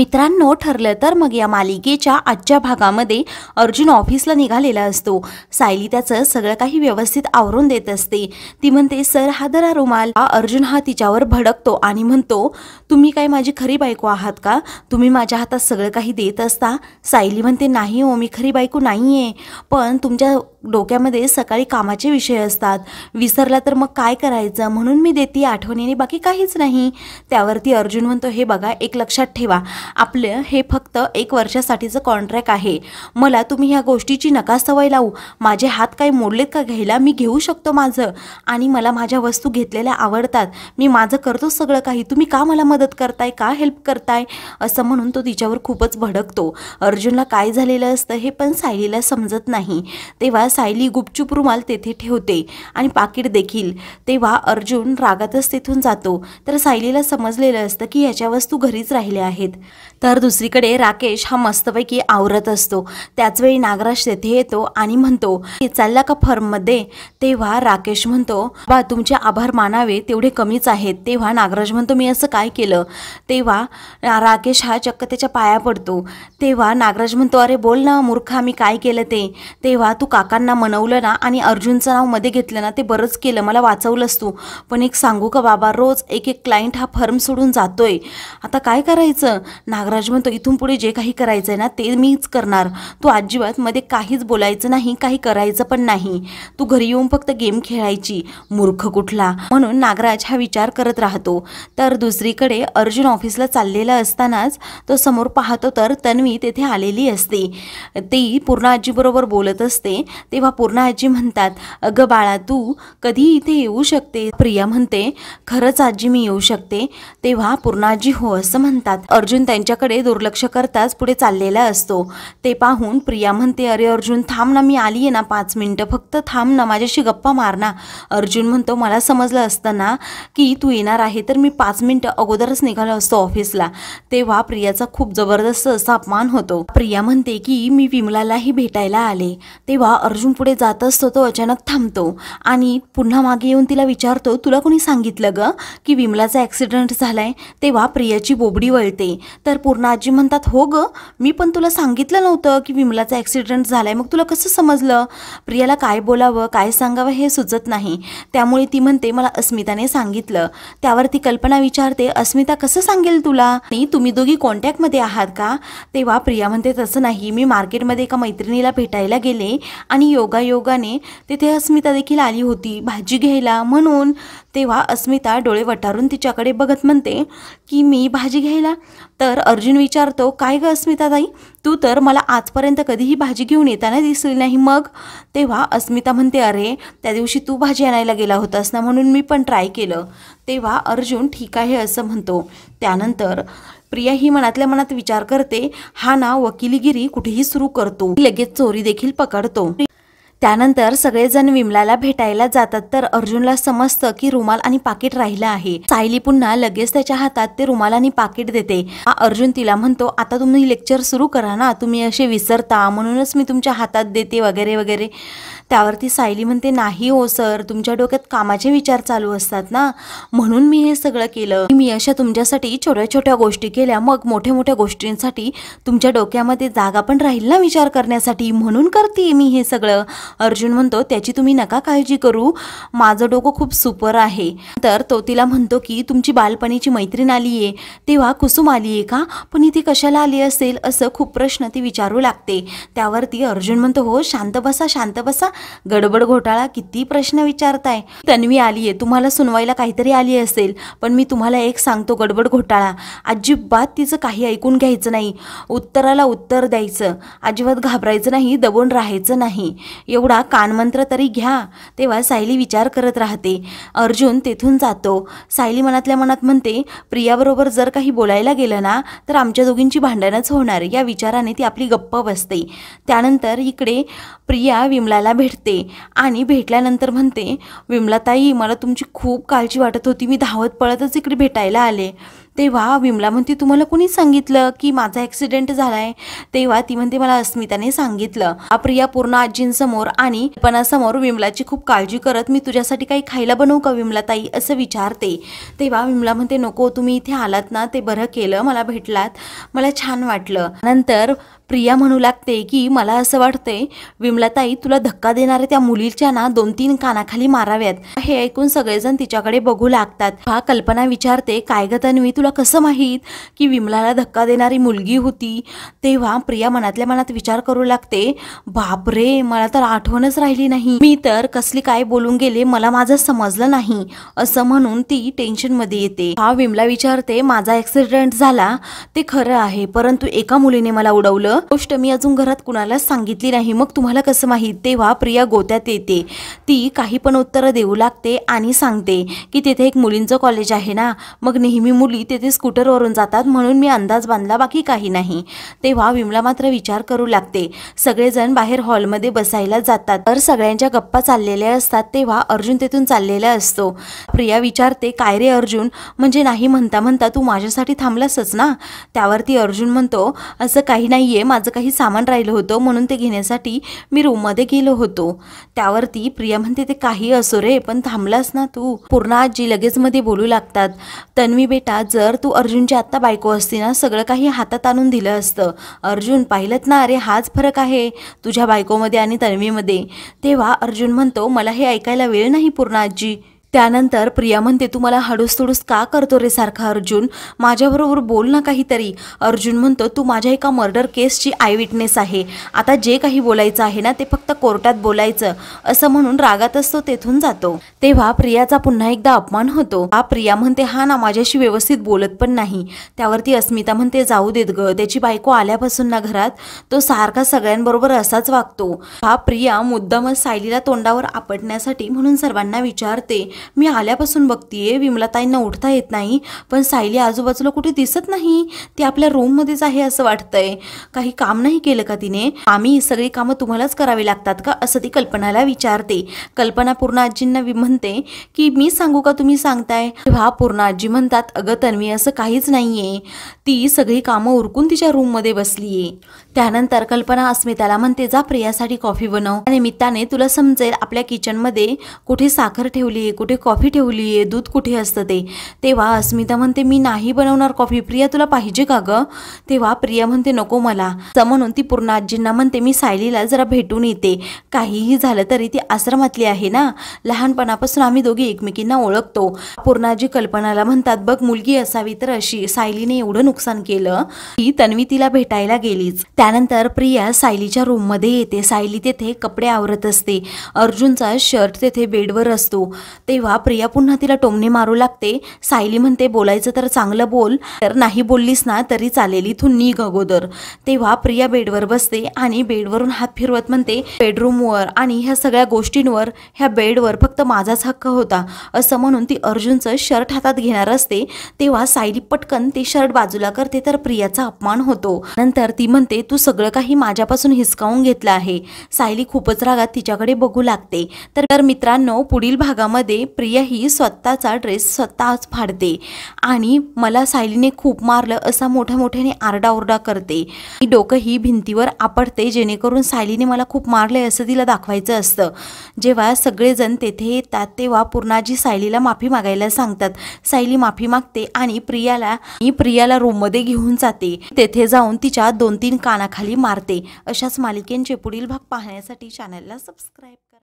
मित्रांनो ठरलं तर मग या मालिकेच्या आजच्या भागामध्ये अर्जुन ऑफिसला निघालेला असतो सायली त्याचं सगळं काही व्यवस्थित आवरून देत असते ती म्हणते सर हा दरा रुमाल अर्जुन हा तिच्यावर भडकतो आणि म्हणतो तुम्ही काय माझी खरी बायको आहात का तुम्ही माझ्या हातात सगळं काही देत असता सायली म्हणते नाही हो मी खरी बायको नाही आहे पण तुमच्या डोक्यामध्ये सकाळी कामाचे विषय असतात विसरला तर मग काय करायचं म्हणून मी देते आठवणीने बाकी काहीच नाही त्यावरती अर्जुन म्हणतो हे बघा एक लक्षात ठेवा आपलं हे फक्त एक वर्षासाठीचं कॉन्ट्रॅक्ट आहे मला तुम्ही ह्या गोष्टीची नका सवय लावू माझे हात काही मोडलेत का घ्यायला मी घेऊ शकतो माझं आणि मला माझ्या वस्तू घेतलेल्या आवडतात मी माझं करतो सगळं काही तुम्ही का मला मदत करताय का हेल्प करताय असं म्हणून तो तिच्यावर खूपच भडकतो अर्जुनला काय झालेलं असतं हे पण सायलीला समजत नाही तेव्हा सायली गुपचूप रुमाल तेथे ठेवते आणि पाकिट देखील तेव्हा अर्जुन रागातच तेथून जातो तर सायलीला समजलेलं असतं की ह्याच्या वस्तू घरीच राहिल्या आहेत तर दुसरीकडे राकेश हा मस्तपैकी आवरत असतो त्याचवेळी नागराज तेथे येतो आणि म्हणतो चालला का फर्ममध्ये तेव्हा राकेश म्हणतो बा तुमचे आभार मानावे तेवढे कमीच आहेत तेव्हा नागराज म्हणतो मी असं काय केलं तेव्हा राकेश हा चक्क त्याच्या पाया पडतो तेव्हा नागराज म्हणतो अरे बोल ना मूर्खा मी काय केलं ते तेव्हा तू काकांना मनवलं ना आणि अर्जुनचं नाव मध्ये घेतलं ना ते बरंच केलं मला वाचवलंस तू पण एक सांगू का बाबा रोज एक एक क्लायंट हा फर्म सोडून जातोय आता काय करायचं नागराज म्हणतो इथून पुढे जे काही करायचं आहे ना ते मीच करणार तू अजिबात मध्ये काहीच बोलायचं नाही काही करायचं पण नाही तू घरी येऊन फक्त गेम खेळायची मूर्ख कुठला म्हणून नागराज हा विचार करत राहतो तर दुसरीकडे अर्जुन ऑफिसला चाललेला असतानाच तो समोर पाहतो तर तन्वी तेथे आलेली असते ती पूर्ण आजीबरोबर बोलत असते तेव्हा पूर्ण आजी म्हणतात अगं बाळा तू कधी इथे येऊ शकते प्रिया म्हणते खरंच आजी मी येऊ शकते तेव्हा पूर्ण आजी हो असं म्हणतात अर्जुन त्यांच्याकडे दुर्लक्ष करताच पुढे चाललेला असतो ते पाहून प्रिया म्हणते अरे अर्जुन थांब ना मी आली आहे ना पाच मिनटं फक्त थांब ना माझ्याशी गप्पा मार ना अर्जुन म्हणतो मला समजलं असताना की तू येणार आहे तर मी पाच मिनटं अगोदरच निघालो असतो ऑफिसला तेव्हा प्रियाचा खूप जबरदस्त असा अपमान होतो प्रिया म्हणते की मी विमलालाही भेटायला आले तेव्हा अर्जुन पुढे जात असतो तो अचानक थांबतो आणि पुन्हा मागे येऊन तिला विचारतो तुला कोणी सांगितलं ग की विमलाचा ॲक्सिडेंट झालाय तेव्हा प्रियाची बोबडी वळते तर पूर्ण आजी म्हणतात हो ग मी पण तुला सांगितलं नव्हतं की विमलाचा ॲक्सिडेंट झाला आहे मग तुला कसं समजलं प्रियाला काय बोलावं काय सांगावं हे सुचत नाही त्यामुळे ती म्हणते मला अस्मिताने सांगितलं त्यावर ती कल्पना विचारते अस्मिता कसं सांगेल तुला आणि तुम्ही दोघी कॉन्टॅक्टमध्ये आहात का तेव्हा प्रिया म्हणते तसं नाही मी मार्केटमध्ये एका मैत्रिणीला भेटायला गेले आणि योगायोगाने तिथे अस्मिता देखील आली होती भाजी घ्यायला म्हणून तेव्हा अस्मिता डोळे वटारून तिच्याकडे बघत म्हणते की मी भाजी घ्यायला तर अर्जुन विचारतो काय गं अस्मिता ताई तू तर मला आजपर्यंत कधीही भाजी घेऊन येताना दिसली नाही मग तेव्हा अस्मिता म्हणते अरे त्या दिवशी तू भाजी आणायला गेला होतास ना म्हणून मी पण ट्राय केलं तेव्हा अर्जुन ठीक आहे असं म्हणतो त्यानंतर प्रिया ही मनातल्या मनात विचार करते हा ना वकिलीगिरी कुठेही सुरू करतो लगेच चोरी देखील पकडतो त्यानंतर सगळेजण विमलाला भेटायला जातात तर अर्जुनला समजतं की रुमाल आणि पाकिट राहिलं आहे सायली पुन्हा लगेच त्याच्या हातात ते रुमाल आणि पाकिट देते अर्जुन तिला म्हणतो आता तुम्ही लेक्चर सुरू करा ना तुम्ही असे विसरता म्हणूनच मी तुमच्या हातात देते वगैरे वगैरे त्यावरती सायली म्हणते नाही हो सर तुमच्या डोक्यात कामाचे विचार चालू असतात ना म्हणून मी हे सगळं केलं मी अशा तुमच्यासाठी छोट्या छोट्या गोष्टी केल्या मग मोठ्या मोठ्या गोष्टींसाठी तुमच्या डोक्यामध्ये जागा पण राहील ना विचार करण्यासाठी म्हणून करते मी हे सगळं अर्जुन म्हणतो त्याची तुम्ही नका काळजी करू माझं डोकं खूप सुपर आहे तर तो तिला म्हणतो की तुमची बालपणीची मैत्रीण आली आहे तेव्हा कुसुम आली आहे का पण इथे कशाला आली असेल असं खूप प्रश्न ती विचारू लागते त्यावरती अर्जुन म्हणतो हो शांत बसा शांत बसा गडबड घोटाळा किती प्रश्न विचारताय तन्वी आली आहे तुम्हाला सुनवायला काहीतरी आली असेल पण मी तुम्हाला एक सांगतो गडबड घोटाळा अजिबात तिचं काही ऐकून घ्यायचं नाही उत्तराला उत्तर द्यायचं अजिबात घाबरायचं नाही दबून राहायचं नाही एवढा कानमंत्र तरी घ्या तेव्हा सायली विचार करत राहते अर्जुन तेथून जातो सायली मनातल्या मनात म्हणते प्रियाबरोबर जर काही बोलायला गेलं ना तर आमच्या दोघींची भांडणच होणार या विचाराने ती आपली गप्प बसते त्यानंतर इकडे प्रिया विमलाला भेटते आणि भेटल्यानंतर म्हणते विमलाताई मला तुमची खूप काळजी वाटत होती मी धावत पळतच इकडे भेटायला आले तेव्हा विमला म्हणते तुम्हाला कोणी सांगितलं की माझा ऍक्सिडेंट झालाय तेव्हा ती म्हणते मला अस्मिताने सांगितलं अप्रिया पूर्ण आजींसमोर आणि पणासमोर विमलाची खूप काळजी करत मी तुझ्यासाठी काही खायला बनवू का विमला ताई असं विचारते तेव्हा विमला म्हणते नको तुम्ही इथे आलात ना ते बरं केलं मला भेटलात मला छान वाटलं नंतर प्रिया म्हणू लागते की मला असं वाटतंय विमलाताई तुला धक्का देणाऱ्या त्या मुलीच्या ना दोन तीन कानाखाली माराव्यात हे ऐकून सगळेजण तिच्याकडे बघू लागतात हा कल्पना विचारते काय गतन मी तुला तुला कसं माहीत की विमलाला धक्का देणारी मुलगी होती तेव्हा प्रिया मनातल्या मनात विचार करू लागते बापरे मला तर आठवणच राहिली नाही मी तर कसली काय बोलून गेले मला माझं समजलं नाही असं म्हणून ती मध्ये येते हा विमला विचारते माझा ऍक्सिडेंट झाला ते खरं आहे परंतु एका मुलीने मला उडवलं गोष्ट मी अजून घरात कुणालाच सांगितली नाही मग तुम्हाला कसं माहीत तेव्हा प्रिया गोत्यात येते ती काही पण उत्तरं देऊ लागते आणि सांगते की तेथे एक मुलींचं कॉलेज आहे ना मग नेहमी मुली तेथे स्कूटरवरून जातात म्हणून मी अंदाज बांधला बाकी काही नाही तेव्हा विमला मात्र विचार करू लागते सगळेजण बाहेर हॉलमध्ये बसायला जातात तर सगळ्यांच्या गप्पा चाललेल्या असतात तेव्हा अर्जुन तेथून चाललेला असतो प्रिया विचारते काय रे अर्जुन म्हणजे नाही म्हणता म्हणता तू माझ्यासाठी थांबलासच ना त्यावरती अर्जुन म्हणतो असं काही नाही आहे माझं काही सामान राहिलं होतं म्हणून ते घेण्यासाठी मी रूममध्ये गेलो होतो त्यावरती प्रिया म्हणते ते काही असो रे पण थांबलास ना तू पूर्ण आजी लगेचमध्ये बोलू लागतात तन्वी बेटा जर तर तू अर्जुनची आत्ता बायको असती ना सगळं काही हातात आणून दिलं असतं अर्जुन पाहिलंत ना अरे हाच फरक आहे तुझ्या बायकोमध्ये आणि तन्वीमध्ये तेव्हा अर्जुन म्हणतो मला हे ऐकायला वेळ नाही पूर्ण आजी त्यानंतर प्रिया म्हणते तू मला हडूस तुडूस का करतो रे सारखा अर्जुन माझ्याबरोबर बोल ना काहीतरी अर्जुन म्हणतो तू माझ्या एका मर्डर केसची आय विटनेस आहे आता जे काही बोलायचं आहे ना ते फक्त कोर्टात बोलायचं असं म्हणून रागातच तो तेथून जातो तेव्हा प्रियाचा पुन्हा एकदा अपमान होतो हा प्रिया म्हणते हा ना माझ्याशी व्यवस्थित बोलत पण नाही त्यावरती अस्मिता म्हणते जाऊ देत ग त्याची बायको आल्यापासून ना घरात तो सारखा सगळ्यांबरोबर असाच वागतो हा प्रिया मुद्दामच सायलीला तोंडावर आपटण्यासाठी म्हणून सर्वांना विचारते मी आल्यापासून बघतीये विमलाताईंना उठता येत नाही पण सायली आजूबाजूला कुठे दिसत नाही ती आपल्या रूम मध्येच आहे असं वाटतंय काही काम नाही केलं का तिने आम्ही सगळी कामं तुम्हालाच करावी लागतात का असं ती कल्पनाला विचारते कल्पना पूर्ण आजींना म्हणते की मी सांगू का तुम्ही सांगताय हा पूर्ण आजी म्हणतात अगं तन्वी असं काहीच नाहीये ती सगळी कामं उरकून तिच्या रूम मध्ये बसलीये त्यानंतर कल्पना अस्मिताला म्हणते जा प्रियासाठी कॉफी बनव आणि निमित्ताने तुला समजेल आपल्या किचन मध्ये कुठे साखर ठेवली आहे कुठे कॉफी ठेवली आहे दूध कुठे असतं ते तेव्हा अस्मिता म्हणते मी नाही बनवणार कॉफी प्रिया तुला पाहिजे का ग तेव्हा प्रिया म्हणते नको मला तर म्हणून ती पूर्ण आजींना म्हणते मी सायलीला जरा भेटून येते काहीही झालं तरी ती आश्रमातली आहे ना लहानपणापासून आम्ही दोघी एकमेकींना ओळखतो पूर्णाजी कल्पनाला म्हणतात बघ मुलगी असावी तर अशी सायलीने एवढं नुकसान केलं की तन्वी तिला भेटायला गेलीच त्यानंतर प्रिया सायलीच्या रूममध्ये येते सायली तेथे कपडे आवरत असते अर्जुनचा शर्ट तेथे बेडवर असतो तेव्हा प्रिया पुन्हा तिला टोमणे मारू लागते सायली म्हणते बोलायचं तर चांगलं बोल तर नाही बोललीस ना तरी चालेली इथून नी अगोदर तेव्हा प्रिया बेडवर बसते आणि बेडवरून हात फिरवत म्हणते बेडरूमवर आणि ह्या सगळ्या गोष्टींवर ह्या बेडवर फक्त माझाच हक्क होता असं म्हणून ती अर्जुनचं शर्ट हातात घेणार असते तेव्हा सायली पटकन ते शर्ट बाजूला करते तर प्रियाचा अपमान होतो नंतर ती म्हणते तू सगळं काही माझ्यापासून हिसकावून घेतलं आहे सायली खूपच रागात तिच्याकडे बघू लागते तर मित्रांनो पुढील भागामध्ये प्रिया ही स्वतःचा ड्रेस स्वतःच फाडते आणि मला सायलीने खूप मारलं असा मोठ्या मोठ्याने आरडाओरडा करते डोकं ही भिंतीवर आपडते जेणेकरून सायलीने मला खूप मारले असं तिला दाखवायचं असतं जेव्हा सगळेजण तेथे येतात तेव्हा पूर्णाजी सायलीला माफी मागायला सांगतात सायली माफी मागते आणि प्रियाला प्रियाला रूममध्ये घेऊन जाते तेथे जाऊन तिच्या दोन तीन कान खाली मारते अशाच मालिकेंचे पुढील भाग पाहण्यासाठी चॅनलला सबस्क्राईब